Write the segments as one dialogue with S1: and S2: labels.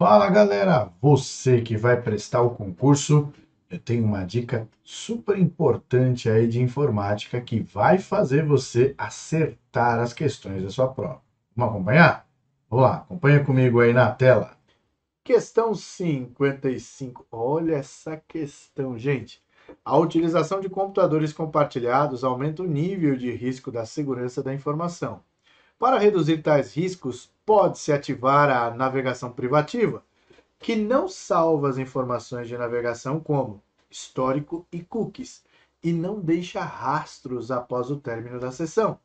S1: Fala galera, você que vai prestar o concurso, eu tenho uma dica super importante aí de informática que vai fazer você acertar as questões da sua prova. Vamos acompanhar? Vamos lá, acompanha comigo aí na tela. Questão 55. Olha essa questão, gente. A utilização de computadores compartilhados aumenta o nível de risco da segurança da informação. Para reduzir tais riscos, pode-se ativar a navegação privativa, que não salva as informações de navegação como histórico e cookies, e não deixa rastros após o término da sessão.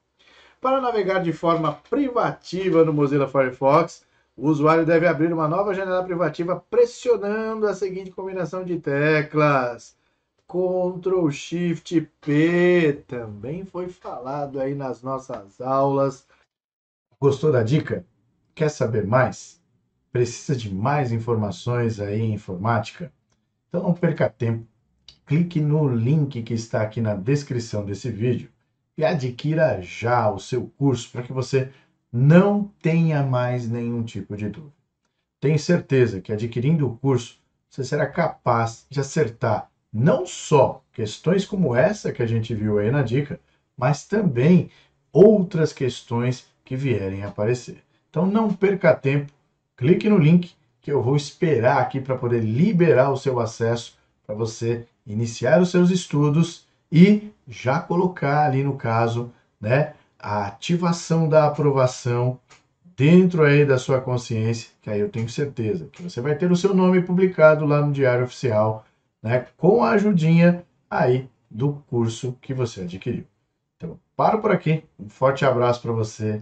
S1: Para navegar de forma privativa no Mozilla Firefox, o usuário deve abrir uma nova janela privativa pressionando a seguinte combinação de teclas. Ctrl Shift P também foi falado aí nas nossas aulas Gostou da dica? Quer saber mais? Precisa de mais informações aí em informática? Então não perca tempo. Clique no link que está aqui na descrição desse vídeo e adquira já o seu curso para que você não tenha mais nenhum tipo de dúvida. Tenho certeza que adquirindo o curso você será capaz de acertar não só questões como essa que a gente viu aí na dica, mas também outras questões que vierem aparecer. Então não perca tempo, clique no link que eu vou esperar aqui para poder liberar o seu acesso para você iniciar os seus estudos e já colocar ali no caso, né, a ativação da aprovação dentro aí da sua consciência, que aí eu tenho certeza que você vai ter o seu nome publicado lá no Diário Oficial, né, com a ajudinha aí do curso que você adquiriu. Então, paro por aqui. Um forte abraço para você